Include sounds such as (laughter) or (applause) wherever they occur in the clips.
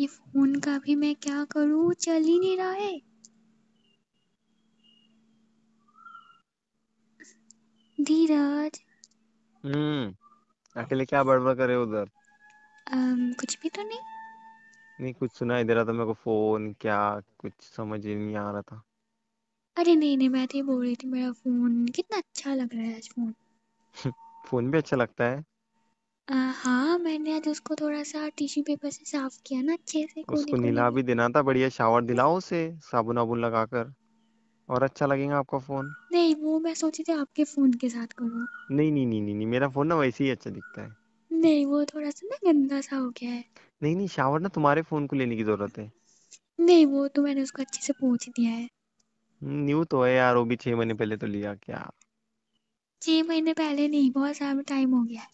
ये फोन का भी मैं क्या करूं चल ही नहीं रहा है धीरज हम्म अकेले क्या बड़बड़ कर रहे हो उधर अम, कुछ भी तो नहीं नहीं कुछ सुनाई दे रहा था मेरे को फोन क्या कुछ समझ ही नहीं आ रहा था अरे नहीं नहीं मैं तो ये बोल रही थी मेरा फोन कितना अच्छा लग रहा है आज फोन (laughs) फोन भी अच्छा लगता है हाँ, मैंने आज उसको थोड़ा-सा टिश्यू पेपर से साफ किया ना अच्छे से उसको कोने-कोने भी देना था, बढ़िया शावर दिलाओ उसे साबुन-वाबुन लगाकर और अच्छा लगेगा आपका फ़ोन। नहीं, वो मैं सोची थी आपके फ़ोन के साथ करूँ। नहीं, नहीं, नहीं, नहीं, मेरा फ़ोन ना वैसे ही अच्छा दिखता है। नहीं, वो थोड़ा-सा ना गंदा-सा हो गया है। नहीं, नहीं, शावर ना तुम्हारे फ़ोन को लेने की ज़रूरत है। नहीं, वो तो मैंने उसको अच्छे से पोंछ दिया है। हम्म, न्यू तो है यार, वो भी छह महीने पहले तो लिया क्या? छह महीने पहले नहीं, बहुत सारा टाइम हो गया है।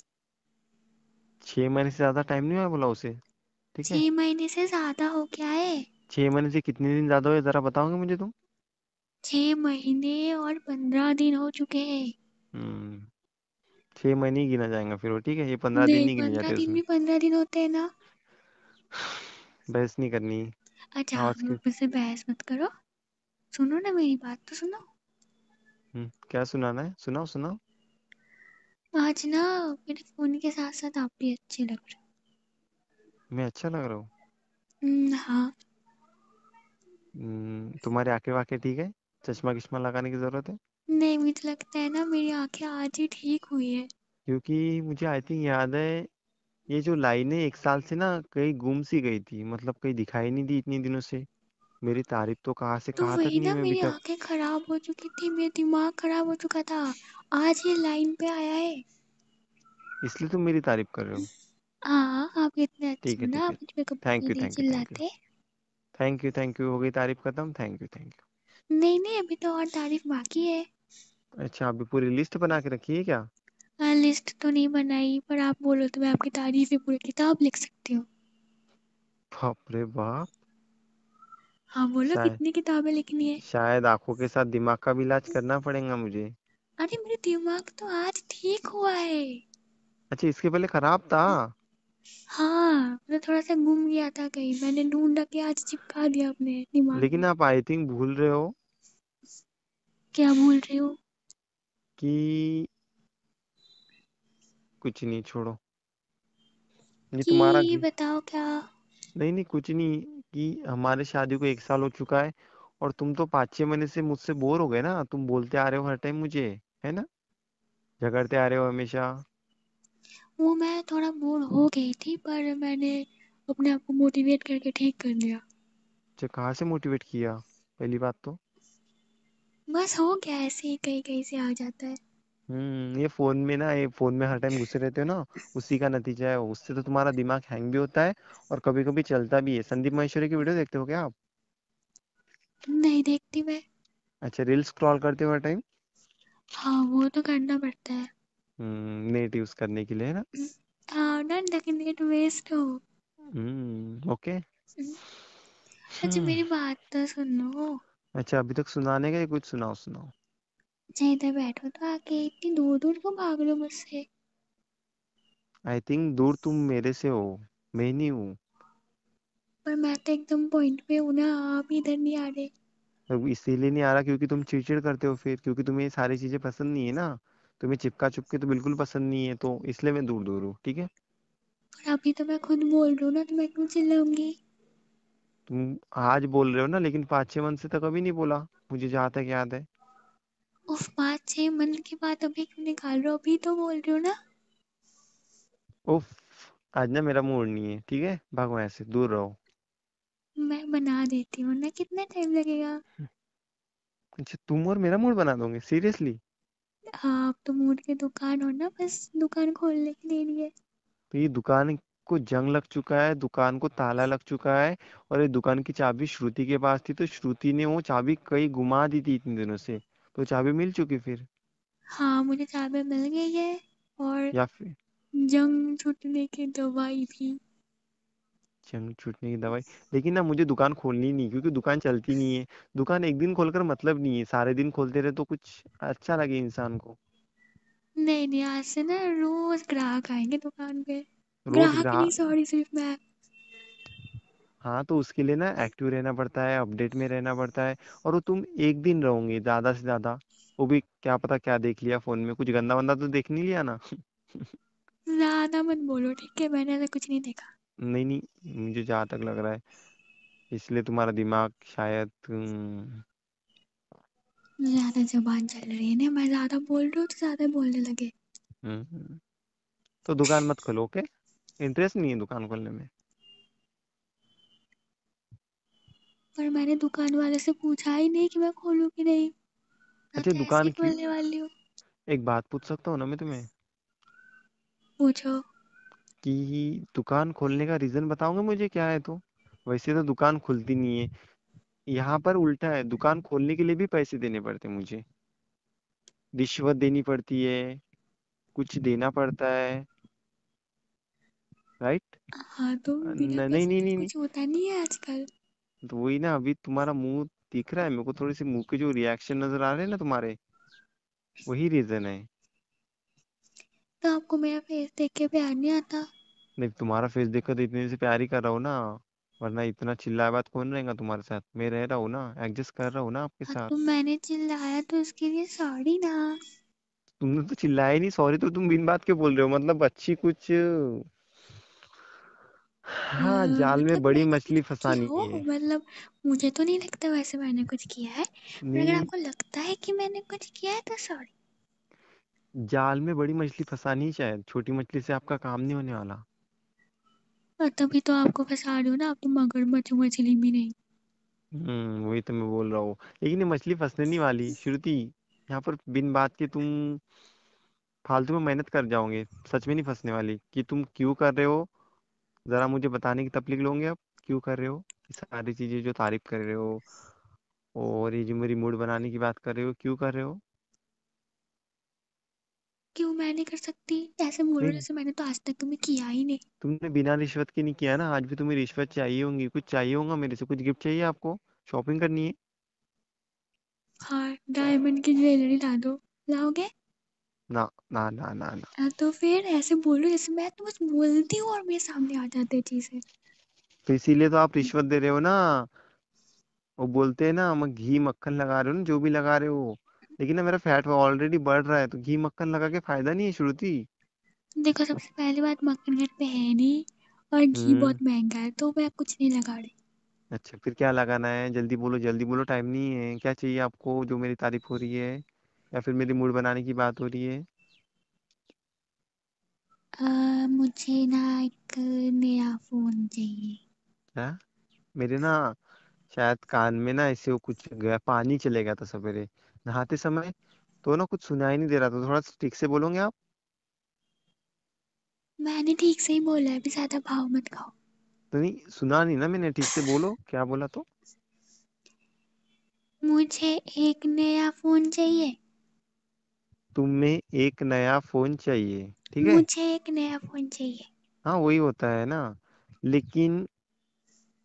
छह महीने से ज्यादा टाइम नहीं हुआ बोला उसे ठीक है छह महीने से ज्यादा हो क्या है छह महीने से कितने दिन ज्यादा हुए जरा बताओगे मुझे तुम छह महीने और पंद्रह दिन हो चुके हैं हम्म छह महीने ही गिना जाएगा फिर वो ठीक है ये पंद्रह दिन नहीं नहीं गिने पंद्रह जाते दिन भी पंद्रह दिन होते हैं ना बहस नहीं करनी अच्छा आप मुझसे मेरे बहस मत करो सुनो ना मेरी बात तो सुनो हम्म क्या सुनाना है सुनाओ सुनाओ आज ना मेरे फोन के साथ साथ आप भी अच्छे लग रहे मैं अच्छा लग रहा हूँ हम्म, हाँ हम्म, तुम्हारे आके वाके ठीक है चश्मा किश्मा लगाने की जरूरत है नहीं मुझे लगता है ना मेरी आंखें आज ही ठीक हुई है क्योंकि मुझे आई थिंक याद है ये जो लाइनें एक साल से ना कहीं गुम सी गई थी मतलब कहीं दिखाई नहीं दी इतने दिनों से मेरी तारीफ तो कहाँ से तो कहाँ तक वही नहीं ना है मेरी तक आंखें खराब हो चुकी थी मेरा दिमाग खराब हो चुका था आज ये लाइन पे आया है इसलिए तुम मेरी तारीफ कर रहे हो हाँ आप इतने अच्छे ठीक है हो ना ठीक आप है मुझ पे थैंक कभी यू नहीं थैंक यू थैंक यू चिल्लाते थैंक यू थैंक यू हो गई तारीफ खत्म थैंक यू थैंक यू नहीं नहीं अभी तो और तारीफ बाकी है अच्छा अभी पूरी लिस्ट बना के रखी है क्या आ, हाँ, लिस्ट तो नहीं बनाई पर आप बोलो तो मैं आपकी तारीफ पूरी किताब लिख सकती हूँ बाप रे बाप हाँ बोलो शायद कितनी किताबें लिखनी है शायद आंखों के साथ दिमाग का भी इलाज करना पड़ेगा मुझे अरे मेरे दिमाग तो आज ठीक हुआ है अच्छा इसके पहले खराब था हाँ मैं थोड़ा सा घूम गया था कहीं मैंने ढूंढा के आज चिपका दिया अपने दिमाग लेकिन में आप आई थिंक भूल रहे हो क्या भूल रही हो कि कुछ नहीं छोड़ो ये तुम्हारा कि घ- बताओ क्या नहीं नहीं कुछ नहीं कि हमारे शादी को एक साल हो चुका है और तुम तो पाँच छह महीने से मुझसे बोर हो गए ना तुम बोलते आ रहे हो हर टाइम मुझे है ना झगड़ते आ रहे हो हमेशा वो मैं थोड़ा बोर हो गई थी पर मैंने अपने आप को मोटिवेट करके ठीक कर लिया अच्छा कहाँ से मोटिवेट किया पहली बात तो बस हो गया ऐसे ही कहीं कहीं से आ जाता है हम्म ये फोन में ना ये फोन में हर टाइम घुसे रहते हो ना उसी का नतीजा है उससे तो तुम्हारा दिमाग हैंग भी होता है और कभी कभी चलता भी है संदीप महेश्वरी की वीडियो देखते हो क्या आप नहीं देखती मैं अच्छा रील स्क्रॉल करते हो हर टाइम हाँ वो तो करना पड़ता है हम्म नेट यूज करने के लिए ना हम्म, हाँ ना लेकिन नेट तो वेस्ट हो हम्म ओके हम्म। अच्छा मेरी हम्म। बात तो सुनो अच्छा अभी तक सुनाने का कुछ सुनाओ सुनाओ अच्छा इधर बैठो तो आके इतनी दूर दूर क्यों भाग लो मुझसे आई थिंक दूर तुम मेरे से हो मैं नहीं हूँ पर मैं तो एकदम पॉइंट पे हूँ ना आप इधर नहीं आ रहे इसीलिए नहीं आ रहा क्योंकि तुम चिड़चिड़ करते हो फिर क्योंकि तुम्हें सारी चीजें पसंद नहीं है ना तुम्हें चिपका चुपके तो बिल्कुल पसंद नहीं है तो इसलिए मैं दूर दूर हूँ ठीक है अभी तो मैं खुद बोल रहा हूँ ना तो मैं क्यों चिल्लाऊंगी तुम आज बोल रहे हो ना लेकिन पाँच छह मंथ से तो कभी नहीं बोला मुझे जहाँ तक याद है उफ बात छह मंथ के बाद अभी क्यों निकाल रहे हो अभी तो बोल रहे हो ना उफ आज ना मेरा मूड नहीं है ठीक है भागो ऐसे दूर रहो मैं बना देती हूँ ना कितना टाइम लगेगा अच्छा तुम और मेरा मूड बना दोगे सीरियसली हाँ, आप तो मूड के दुकान हो ना बस दुकान खोलने के लिए नहीं तो ये दुकान को जंग लग चुका है दुकान को ताला लग चुका है और ये दुकान की चाबी श्रुति के पास थी तो श्रुति ने वो चाबी कई घुमा दी थी इतने दिनों से तो चाबी मिल चुकी फिर हाँ मुझे चाबी मिल गई है और या फिर जंग छूटने की दवाई भी जंग छूटने की दवाई लेकिन ना मुझे दुकान खोलनी नहीं क्योंकि दुकान चलती नहीं है दुकान एक दिन खोलकर मतलब नहीं है सारे दिन खोलते रहे तो कुछ अच्छा लगे इंसान को नहीं नहीं आज से ना रोज ग्राहक आएंगे दुकान पे रोज ग्राहक ग्राहक नहीं सॉरी सिर्फ मैं हाँ तो उसके लिए ना एक्टिव रहना पड़ता है अपडेट में रहना पड़ता है और वो तुम एक दिन रहोगे ज़्यादा से ज़्यादा वो भी क्या पता क्या देख लिया फ़ोन में कुछ गंदा वंदा तो देख नहीं लिया ना ज्यादा मत बोलो ठीक है मैंने ऐसा कुछ नहीं देखा नहीं नहीं मुझे जहाँ तक लग रहा है इसलिए तुम्हारा दिमाग शायद हम्म। ज्यादा जबान चल रही है ना मैं ज्यादा बोल रही हूँ तो ज्यादा बोलने लगे हम्म, हम्म, तो दुकान मत खोलो ओके इंटरेस्ट नहीं है दुकान खोलने में पर मैंने दुकान वाले से पूछा ही नहीं कि मैं खोलू कि नहीं मैं अच्छा दुकान ही खोलने वाली हूँ एक बात पूछ सकता हूँ ना मैं तुम्हें पूछो कि दुकान खोलने का रीजन बताओगे मुझे क्या है तो वैसे तो दुकान खुलती नहीं है यहाँ पर उल्टा है दुकान खोलने के लिए भी पैसे देने पड़ते हैं मुझे रिश्वत देनी पड़ती है कुछ देना पड़ता है राइट हाँ तो बिना न- नहीं पैसे नहीं के नहीं तो नहीं कुछ होता नहीं है आजकल तो वही ना अभी तुम्हारा मुंह दिख रहा है मेरे को थोड़ी सी मुंह के जो रिएक्शन नजर आ रहे हैं ना तुम्हारे वही रीजन है तो आपको मेरा फेस देख के प्यार नहीं आता नहीं तुम्हारा फेस देखकर तो इतने से प्यार ही कर रहा हूँ ना वरना इतना चिल्लाया बात कौन रहेगा तुम्हारे साथ मैं रह रहा हूँ ना एडजस्ट कर रहा हूँ ना आपके हाँ, साथ तो मैंने चिल्लाया तो उसके लिए सॉरी ना तुमने तो चिल्लाया ही नहीं सॉरी तो तुम बिन बात के बोल रहे हो मतलब अच्छी कुछ हाँ, हाँ जाल में मतलब बड़ी मछली फंसानी हो है मतलब मुझे तो नहीं लगता वैसे मैंने कुछ किया है पर अगर आपको लगता है कि मैंने कुछ किया है तो सॉरी जाल में बड़ी मछली फंसानी है शायद छोटी मछली से आपका काम नहीं होने वाला तभी तो आपको फंसा रही हूँ ना आप तो मगरमच्छ मछली भी नहीं हम्म वही तो मैं बोल रहा हूँ लेकिन ये मछली फंसने नहीं वाली श्रुति यहाँ पर बिन बात के तुम फालतू में मेहनत कर जाओगे सच में नहीं फंसने वाली कि तुम क्यों कर रहे हो ज़रा मुझे बताने की तकलीफ लोगे आप क्यों कर रहे हो सारी चीज़ें जो तारीफ कर रहे हो और ये जो मेरी मूड बनाने की बात कर रहे हो क्यों कर रहे हो क्यों मैं नहीं कर सकती ऐसे बोलो नहीं जैसे मैंने तो आज तक तुम्हें किया ही नहीं तुमने बिना रिश्वत के नहीं किया ना आज भी तुम्हें रिश्वत चाहिए होंगी कुछ चाहिए होगा मेरे से कुछ गिफ्ट चाहिए आपको शॉपिंग करनी है हाँ डायमंड की ज्वेलरी ला दो लाओगे ना ना ना ना ना हाँ, तो फिर ऐसे बोलो जैसे मैं तो बस बोलती हूँ और मेरे सामने आ जाते हैं चीजें तो इसीलिए तो आप हम्म। रिश्वत दे रहे हो ना वो बोलते हैं ना मैं घी मक्खन लगा रहे हो ना जो भी लगा रहे हो लेकिन ना मेरा फैट ऑलरेडी बढ़ रहा है तो घी मक्खन लगा के फायदा नहीं है श्रुति देखो सबसे पहली बात मक्खन घर पे है नहीं और घी हम्म। बहुत महंगा है तो मैं कुछ नहीं लगा रही अच्छा फिर क्या लगाना है जल्दी बोलो जल्दी बोलो टाइम नहीं है क्या चाहिए आपको जो मेरी तारीफ हो रही है या फिर मेरी मूड बनाने की बात हो रही है आ, मुझे ना एक नया फोन चाहिए क्या मेरे ना शायद कान में ना ऐसे वो कुछ गया पानी चले गया था सवेरे नहाते समय तो ना कुछ सुनाई नहीं दे रहा था थोड़ा ठीक से बोलोगे आप मैंने ठीक से ही बोला अभी ज्यादा भाव मत खाओ तो नहीं सुना नहीं ना मैंने ठीक से बोलो क्या बोला तो मुझे एक नया फोन चाहिए तुम्हें एक नया फोन चाहिए ठीक है मुझे एक नया फोन चाहिए हाँ वही होता है ना लेकिन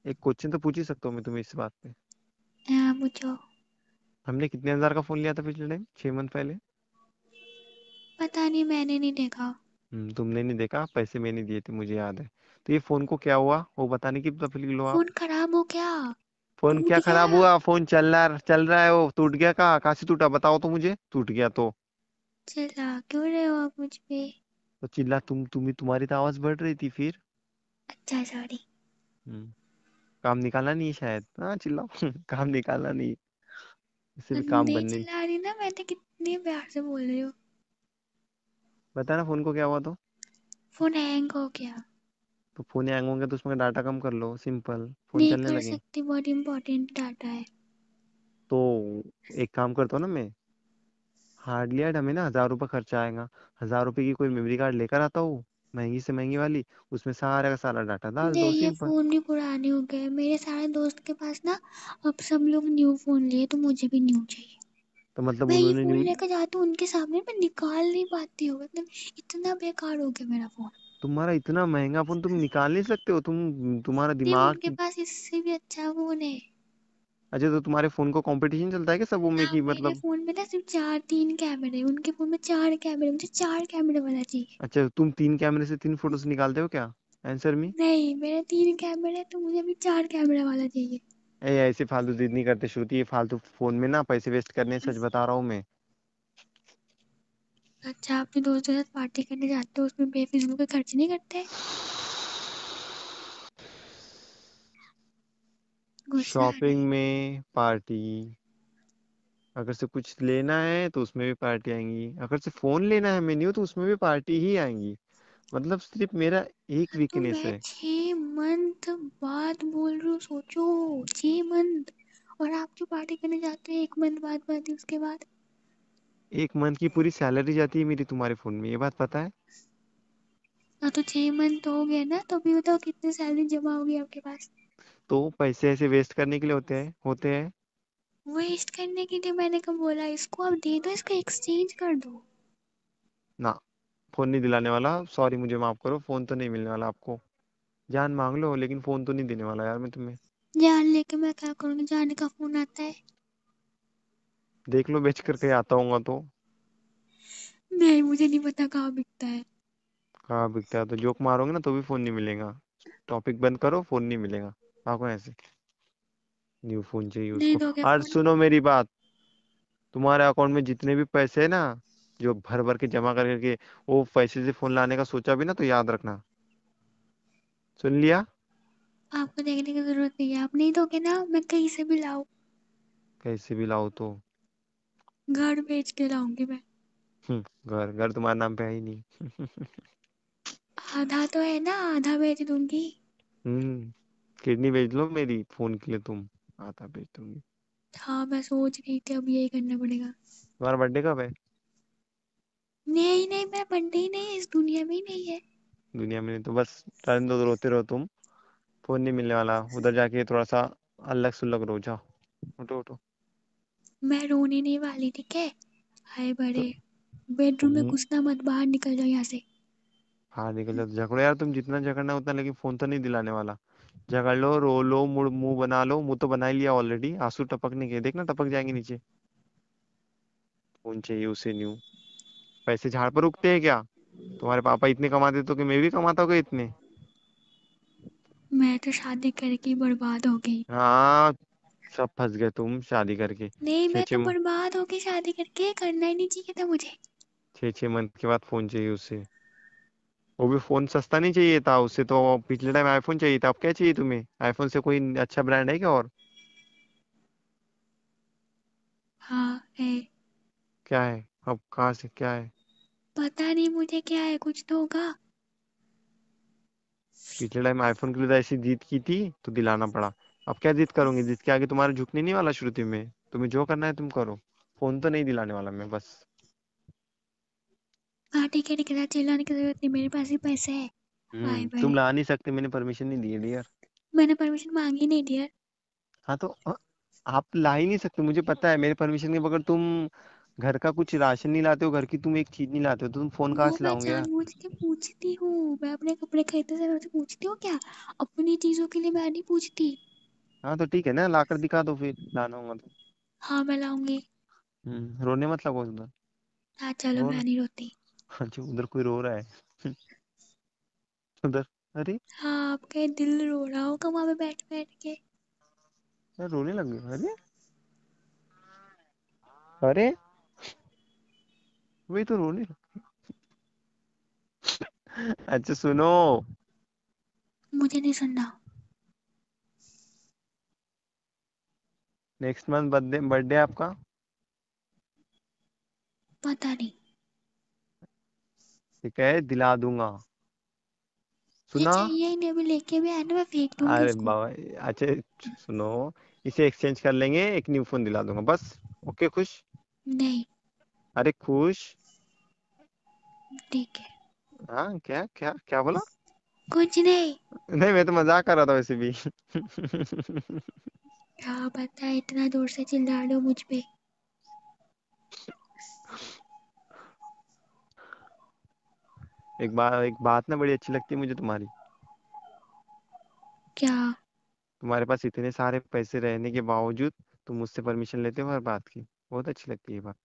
एक क्वेश्चन तो पूछ ही सकता हूँ मैं तुम्हें इस बात पे हाँ पूछो हमने कितने हजार का फोन लिया था पिछले टाइम छह मंथ पहले पता नहीं मैंने नहीं देखा हम्म, तुमने नहीं देखा पैसे मैंने दिए थे मुझे याद है तो ये फोन को क्या हुआ वो बताने की तकलीफ लो आप फोन खराब हो क्या फोन टूट क्या खराब हुआ फोन चल रहा चल रहा है वो टूट गया कहाँ कहाँ से टूटा बताओ तो मुझे टूट गया तो चिल्ला क्यों रहे हो आप मुझ पे तो चिल्ला तुम तुम ही तुम्हारी तो आवाज बढ़ रही थी फिर अच्छा सॉरी हम्म। काम निकाला नहीं शायद हाँ चिल्लाओ (laughs) काम निकाला नहीं इससे भी काम बनने चिल्ला रही ना मैं तो कितने प्यार से बोल रही हूँ बता ना फोन को क्या हुआ तो फोन हैंग हो गया तो फोन हैंग हो गया तो उसमें डाटा कम कर लो सिंपल फोन नहीं चलने कर लगे सकती बहुत इम्पोर्टेंट डाटा है तो एक काम करता हूँ ना मैं हार्डली एट हमें ना हजार रुपये खर्चा आएगा हजार रुपये की कोई मेमोरी कार्ड लेकर आता हूँ महंगी से महंगी वाली उसमें सारा का सारा डाटा डाल दो ये सिम फोन भी पुराने हो गए मेरे सारे दोस्त के पास ना अब सब लोग न्यू फोन लिए तो मुझे भी न्यू चाहिए तो मतलब मैं ये उन्होंने फोन न्यू लेकर जाती हूँ उनके सामने मैं निकाल नहीं पाती हूँ मतलब इतना बेकार हो गया मेरा फोन तुम्हारा इतना महंगा फोन तुम निकाल नहीं सकते हो तुम तुम्हारा दिमाग उनके पास इससे भी अच्छा फोन है अच्छा तो तुम्हारे फोन को कंपटीशन चलता है क्या सबों में की हाँ, कि मेरे मतलब फोन में ना सिर्फ चार तीन कैमरे हैं उनके फोन में चार कैमरे मुझे चार कैमरे वाला चाहिए अच्छा तो तुम तीन कैमरे से तीन फोटोस निकालते हो क्या आंसर मी नहीं मेरे तीन कैमरे हैं तो मुझे अभी चार कैमरे वाला चाहिए ए ऐसे फालतू जिद नहीं करते श्रुति ये फालतू फोन में ना पैसे वेस्ट करने सच बता रहा हूँ मैं अच्छा अपने दोस्तों के साथ पार्टी करने जाते हो उसमें बेफिजूल के खर्च नहीं करते शॉपिंग (laughs) में पार्टी अगर से कुछ लेना है तो उसमें भी पार्टी आएंगी अगर से फोन लेना है मेन्यू तो उसमें भी पार्टी ही आएंगी मतलब सिर्फ मेरा एक वीकनेस तो है छह मंथ बाद बोल रही हूँ सोचो छह मंथ और आप जो पार्टी करने जाते हैं एक मंथ बाद पार्टी उसके बाद एक मंथ की पूरी सैलरी जाती है मेरी तुम्हारे फोन में ये बात पता है हाँ तो छह मंथ तो हो गया ना तो अभी बताओ कितनी सैलरी जमा होगी आपके पास तो पैसे ऐसे वेस्ट करने के लिए होते हैं होते हैं वेस्ट करने के लिए मैंने कब बोला इसको आप दे दो इसका एक्सचेंज कर दो ना फोन नहीं दिलाने वाला सॉरी मुझे माफ करो फोन तो नहीं मिलने वाला आपको जान मांग लो लेकिन फोन तो नहीं देने वाला यार मैं तुम्हें जान लेके मैं क्या करूँगी जाने का फोन आता है देख लो बेच करके आता हूँ तो नहीं मुझे नहीं पता कहाँ बिकता है कहाँ बिकता है तो जोक मारोगे ना तो भी फोन नहीं मिलेगा टॉपिक बंद करो फोन नहीं मिलेगा आपको ऐसे न्यू फोन चाहिए उसको और तो सुनो मेरी बात तुम्हारे अकाउंट में जितने भी पैसे है ना जो भर भर के जमा कर करके वो पैसे से फोन लाने का सोचा भी ना तो याद रखना सुन लिया आपको देखने की जरूरत नहीं है आप नहीं दोगे ना मैं कहीं से भी लाऊ कैसे भी लाऊ तो घर बेच के लाऊंगी मैं हम्म, घर घर तुम्हारे नाम पे है ही नहीं (laughs) आधा तो है ना आधा बेच दूंगी हम्म किडनी भेज लो मेरी फोन के लिए तुम आता भेज दूंगी हाँ मैं सोच रही थी अब यही करना पड़ेगा तुम्हारा बर्थडे कब है नहीं नहीं मैं बर्थडे ही नहीं इस दुनिया में ही नहीं है दुनिया में नहीं तो बस रहने दो रोते रहो तुम फोन नहीं मिलने वाला उधर जाके थोड़ा सा अलग सुलग रो जाओ उठो उठो मैं रोने नहीं वाली ठीक है हाय बड़े बेडरूम में हम्म। घुसना मत बाहर निकल जाओ यहाँ से हाँ निकल जाओ तो झगड़ो यार तुम जितना झगड़ना उतना लेकिन फोन तो नहीं दिलाने वाला झगड़ लो रो लो मुड़ मुंह बना लो मुंह तो बना लिया ऑलरेडी आंसू टपकने के देखना टपक जाएंगे नीचे खून चाहिए उसे न्यू पैसे झाड़ पर रुकते हैं क्या तुम्हारे पापा इतने कमाते तो कि मैं भी कमाता हूँ इतने मैं तो शादी करके बर्बाद हो गई हाँ सब फंस गए तुम शादी करके नहीं मैं तो बर्बाद हो गई शादी करके करना ही नहीं चाहिए था मुझे छह छह मंथ के बाद फोन चाहिए उसे वो भी फोन सस्ता नहीं चाहिए था उससे तो पिछले टाइम आईफोन चाहिए था अब क्या चाहिए तुम्हें आईफोन से कोई अच्छा ब्रांड है क्या और हाँ है क्या है अब कहाँ से क्या है पता नहीं मुझे क्या है कुछ तो होगा पिछले टाइम आईफोन के लिए तो ऐसी जीत की थी तो दिलाना पड़ा अब क्या जीत करोगे के आगे तुम्हारे झुकने नहीं वाला श्रुति में तुम्हें जो करना है तुम करो फोन तो नहीं दिलाने वाला मैं बस हाँ ठीक है ठीक है चिल्लाने की जरूरत नहीं मेरे पास ही पैसे है हम्म, बाय तुम ला नहीं सकते मैंने परमिशन नहीं दी है डियर मैंने परमिशन मांगी नहीं डियर हाँ तो आप ला ही नहीं सकते मुझे पता है मेरे परमिशन के बगैर तुम घर का कुछ राशन नहीं लाते हो घर की तुम एक चीज नहीं लाते हो तो तुम फोन कहाँ से लाओगे यार मुझ के पूछती हूँ मैं अपने कपड़े खरीदते समय से पूछती हूँ क्या अपनी चीजों के लिए मैं नहीं पूछती हाँ तो ठीक है ना लाकर दिखा दो फिर लाना होगा तो हाँ मैं लाऊंगी हम्म, रोने मत लगो उस हाँ चलो मैं नहीं रोती अच्छा (laughs) उधर कोई रो रहा है (laughs) उधर अरे हाँ आपका दिल रो रहा होगा वहां पे बैठ बैठ के मैं रोने लग गया अरे अरे वही तो रोने लग (laughs) अच्छा सुनो मुझे नहीं सुनना नेक्स्ट मंथ बर्थडे बर्थडे आपका पता नहीं ठीक है दिला दूंगा सुना चाहिए नहीं अभी लेके भी आया ना मैं फेंक दूंगी अरे इसको बाबा अच्छा सुनो इसे एक्सचेंज कर लेंगे एक न्यू फोन दिला दूंगा बस ओके खुश नहीं अरे खुश ठीक है हाँ क्या क्या क्या बोला कुछ नहीं नहीं मैं तो मजाक कर रहा था वैसे भी क्या पता इतना दूर से चिल्ला रहे हो मुझ पे एक बात एक बात ना बड़ी अच्छी लगती है मुझे तुम्हारी क्या तुम्हारे पास इतने सारे पैसे रहने के बावजूद तुम मुझसे परमिशन लेते हो हर बात की बहुत अच्छी लगती है बात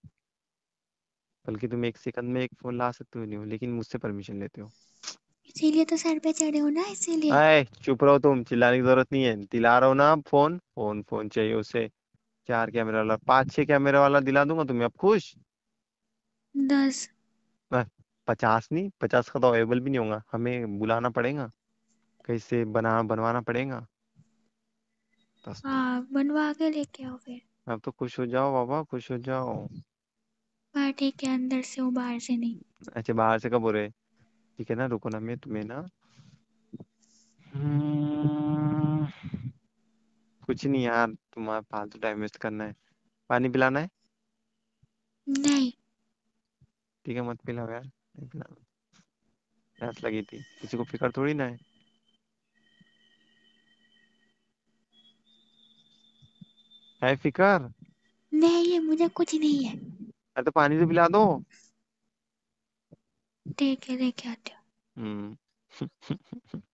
बल्कि तुम एक सेकंड में एक फोन ला सकते हो नहीं हो लेकिन मुझसे परमिशन लेते हो इसीलिए तो सर पे चढ़े हो ना इसीलिए आए चुप रहो तुम चिल्लाने की जरूरत नहीं है दिला रहा हो ना फोन फोन फोन चाहिए उसे चार कैमरे वाला पांच छह कैमरे वाला दिला दूंगा तुम्हें अब खुश दस पचास नहीं पचास का तो अवेलेबल भी नहीं होगा हमें बुलाना पड़ेगा कहीं से बना बनवाना पड़ेगा तो। हाँ बनवा के लेके आओ फिर अब तो खुश हो जाओ बाबा खुश हो जाओ हाँ ठीक है अंदर से हूँ बाहर से नहीं अच्छा बाहर से कब हो रहे ठीक है ना रुको ना मैं तुम्हें ना हम्म, कुछ नहीं यार तुम्हारा फालतू टाइम वेस्ट करना है पानी पिलाना है नहीं ठीक है मत पिलाओ यार इतना मेहनत लगी थी किसी को फिकर थोड़ी ना है है फिकर नहीं है मुझे कुछ नहीं है अरे तो पानी से पिला दो ठीक है देखे आते हम्म (laughs)